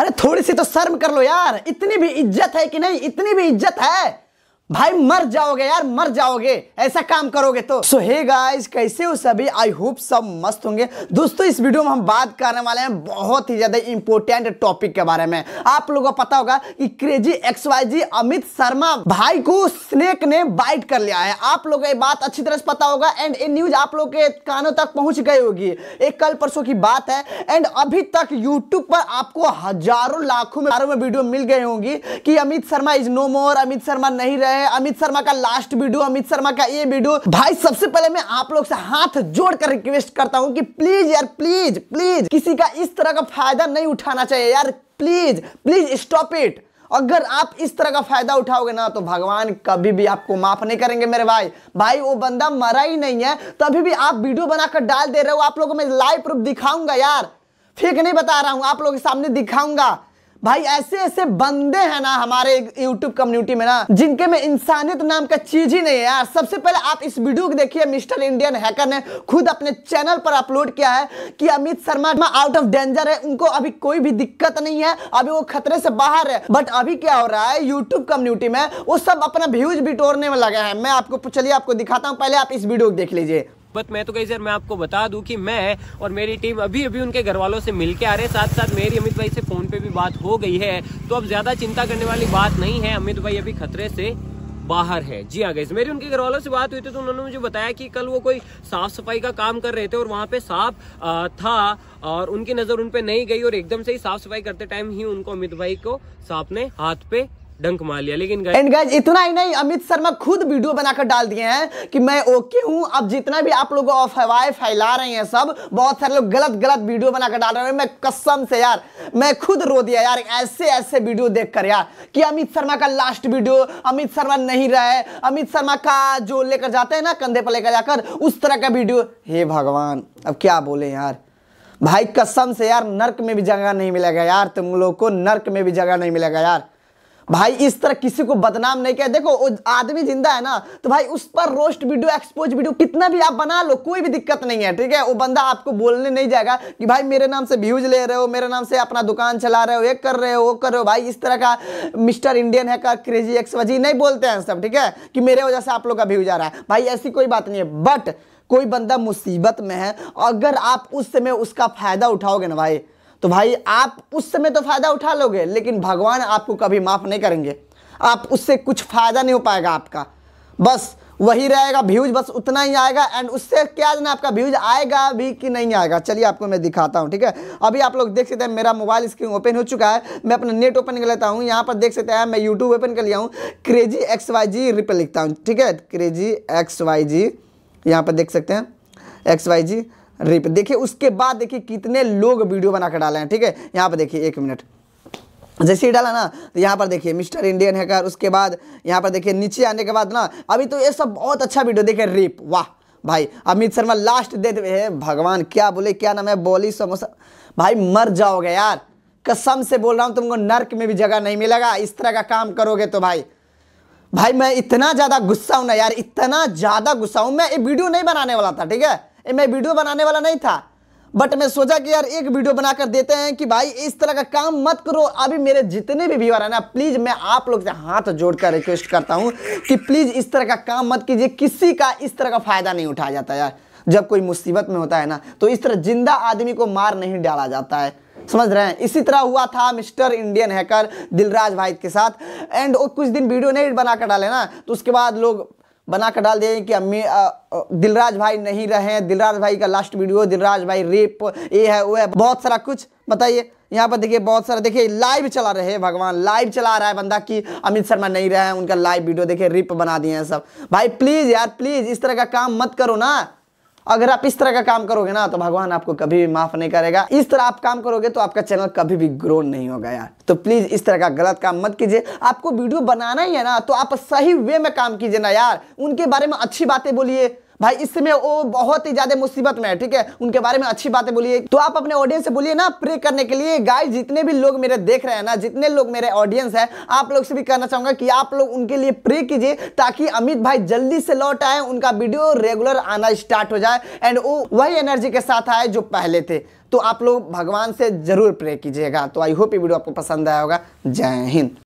अरे थोड़ी सी तो शर्म कर लो यार इतनी भी इज्जत है कि नहीं इतनी भी इज्जत है भाई मर जाओगे यार मर जाओगे ऐसा काम करोगे तो सो हे गाइस कैसे हो सभी आई होप सब मस्त होंगे दोस्तों इस वीडियो में हम बात करने वाले हैं बहुत ही ज़्यादा इंपोर्टेंट टॉपिक के बारे में आप लोगों को पता होगा कि क्रेजी जी अमित शर्मा भाई को स्नेक ने बाइट कर लिया है आप लोग ये बात अच्छी तरह से पता होगा एंड ये न्यूज आप लोग के कानों तक पहुंच गई होगी एक कल परसों की बात है एंड अभी तक यूट्यूब पर आपको हजारों लाखों में वीडियो मिल गई होंगी कि Amit Sharma is no more Amit Sharma नहीं रहे रहे हैं अमित शर्मा का लास्ट वीडियो अमित शर्मा का ये वीडियो भाई सबसे पहले मैं आप लोग से हाथ जोड़कर रिक्वेस्ट करता हूँ कि प्लीज यार प्लीज प्लीज किसी का इस तरह का फायदा नहीं उठाना चाहिए यार प्लीज प्लीज स्टॉप इट अगर आप इस तरह का फायदा उठाओगे ना तो भगवान कभी भी आपको माफ नहीं करेंगे मेरे भाई भाई वो बंदा मरा ही नहीं है तभी भी आप वीडियो बनाकर डाल दे रहे हो आप लोगों को मैं लाइव प्रूफ दिखाऊंगा यार फेक नहीं बता रहा हूं आप लोगों के सामने दिखाऊंगा भाई ऐसे ऐसे बंदे हैं ना हमारे YouTube कम्युनिटी में ना जिनके में इंसानियत नाम का चीज ही नहीं है यार सबसे पहले आप इस वीडियो को देखिए मिस्टर इंडियन हैकर ने खुद अपने चैनल पर अपलोड किया है कि Amit Sharma out of danger है उनको अभी कोई भी दिक्कत नहीं है अभी वो खतरे से बाहर है बट अभी क्या हो रहा है यूट्यूब कम्युनिटी में वो सब अपना व्यूज बिटोरने में लगे हैं मैं आपको चलिए आपको दिखाता हूँ पहले आप इस वीडियो को देख लीजिए बट मैं तो कहीं सर मैं आपको बता दूं कि मैं और मेरी टीम अभी अभी उनके घर वालों से मिल आ रहे हैं साथ साथ मेरी अमित भाई से फ़ोन पे भी बात हो गई है तो अब ज़्यादा चिंता करने वाली बात नहीं है अमित भाई अभी खतरे से बाहर है जी हाँ गई मेरी उनके घर वालों से बात हुई थी तो उन्होंने मुझे बताया कि कल वो कोई साफ सफाई का काम कर रहे थे और वहाँ पे सांप था और उनकी नज़र उन पर नहीं गई और एकदम से ही साफ सफाई करते टाइम ही उनको अमित भाई को सांप ने हाथ पे डंक मार लिया लेकिन एंड गाइज इतना ही नहीं अमित शर्मा खुद वीडियो बनाकर डाल दिए हैं कि मैं ओके हूँ अब जितना भी आप लोगों अफवाहें फैला रहे हैं सब बहुत सारे लोग गलत गलत वीडियो बनाकर डाल रहे हैं मैं कसम से यार मैं खुद रो दिया यार ऐसे ऐसे वीडियो देख कर यार कि अमित शर्मा का लास्ट वीडियो अमित शर्मा नहीं रहे अमित शर्मा का जो लेकर जाते हैं ना कंधे पर लेकर जाकर उस तरह का वीडियो हे भगवान अब क्या बोले यार भाई कसम से यार नर्क में भी जगह नहीं मिलेगा यार तुम लोग को नर्क में भी जगह नहीं मिलेगा यार भाई इस तरह किसी को बदनाम नहीं किया देखो आदमी जिंदा है ना तो भाई उस पर रोस्ट वीडियो एक्सपोज वीडियो कितना भी आप बना लो कोई भी दिक्कत नहीं है ठीक है वो बंदा आपको बोलने नहीं जाएगा कि भाई मेरे नाम से व्यूज ले रहे हो मेरे नाम से अपना दुकान चला रहे हो ये कर रहे हो वो कर रहे हो भाई इस तरह का मिस्टर इंडियन है का क्रेजी वजी नहीं बोलते हैं सब ठीक है कि मेरे वजह से आप लोग का व्यूज आ रहा है भाई ऐसी कोई बात नहीं है बट कोई बंदा मुसीबत में है अगर आप उस समय उसका फायदा उठाओगे ना भाई तो भाई आप उस समय तो फ़ायदा उठा लोगे लेकिन भगवान आपको कभी माफ़ नहीं करेंगे आप उससे कुछ फ़ायदा नहीं हो पाएगा आपका बस वही रहेगा व्यूज बस उतना ही आएगा एंड उससे क्या जाना आपका व्यूज आएगा भी कि नहीं आएगा चलिए आपको मैं दिखाता हूँ ठीक है अभी आप लोग देख सकते हैं मेरा मोबाइल स्क्रीन ओपन हो चुका है मैं अपना नेट ओपन कर लेता हूँ यहाँ पर देख सकते हैं मैं यूट्यूब ओपन कर लिया हूँ Crazy X Y Z RIP लिखता हूँ ठीक है क्रेजी एक्स वाई जी यहाँ पर देख सकते हैं एक्स वाई जी रिप देखिए उसके बाद देखिए कितने लोग वीडियो बनाकर डाले हैं ठीक है यहाँ पर देखिए एक मिनट जैसे ही डाला ना तो यहाँ पर देखिए मिस्टर इंडियन हैकर उसके बाद यहाँ पर देखिए नीचे आने के बाद ना अभी तो ये सब बहुत अच्छा वीडियो देखिए रिप वाह भाई अमित शर्मा लास्ट दे है भगवान क्या बोले क्या नाम है बोली समोसा भाई मर जाओगे यार कसम से बोल रहा हूँ तुमको नर्क में भी जगह नहीं मिलेगा इस तरह का काम करोगे तो भाई भाई मैं इतना ज़्यादा गुस्सा हूँ ना यार इतना ज़्यादा गुस्सा हूँ मैं ये वीडियो नहीं बनाने वाला था ठीक है मैं वीडियो बनाने वाला नहीं था बट मैं सोचा कि यार एक वीडियो बनाकर देते हैं कि भाई इस तरह का काम मत करो अभी मेरे जितने भी व्यूअर है ना प्लीज़ मैं आप लोग से हाथ जोड़कर रिक्वेस्ट करता हूं कि प्लीज़ इस तरह का काम मत कीजिए किसी का इस तरह का फ़ायदा नहीं उठाया जाता यार जब कोई मुसीबत में होता है ना तो इस तरह जिंदा आदमी को मार नहीं डाला जाता है समझ रहे हैं इसी तरह हुआ था मिस्टर इंडियन हैकर दिलराज भाई के साथ एंड वो कुछ दिन वीडियो नहीं बनाकर डाले ना तो उसके बाद लोग बना कर डाल दिए कि अम्मी दिलराज भाई नहीं रहे दिलराज भाई का लास्ट वीडियो दिलराज भाई रेप ये है वो है बहुत सारा कुछ बताइए यहाँ पर देखिए बहुत सारा देखिए लाइव चला रहे हैं भगवान लाइव चला रहा है बंदा कि अमित शर्मा नहीं रहे हैं उनका लाइव वीडियो देखिए रिप बना दिए हैं सब भाई प्लीज़ यार प्लीज़ इस तरह का काम मत करो ना अगर आप इस तरह का काम करोगे ना तो भगवान आपको कभी भी माफ नहीं करेगा इस तरह आप काम करोगे तो आपका चैनल कभी भी ग्रो नहीं होगा यार तो प्लीज इस तरह का गलत काम मत कीजिए आपको वीडियो बनाना ही है ना तो आप सही वे में काम कीजिए ना यार उनके बारे में अच्छी बातें बोलिए भाई इस समय वो बहुत ही ज्यादा मुसीबत में है ठीक है उनके बारे में अच्छी बातें बोलिए तो आप अपने ऑडियंस से बोलिए ना प्रे करने के लिए गाइस जितने भी लोग मेरे देख रहे हैं ना जितने लोग मेरे ऑडियंस है आप लोग से भी कहना चाहूंगा कि आप लोग उनके लिए प्रे कीजिए ताकि अमित भाई जल्दी से लौट आए उनका वीडियो रेगुलर आना स्टार्ट हो जाए एंड वो वही एनर्जी के साथ आए जो पहले थे तो आप लोग भगवान से जरूर प्रे कीजिएगा तो आई होप ये वीडियो आपको पसंद आया होगा जय हिंद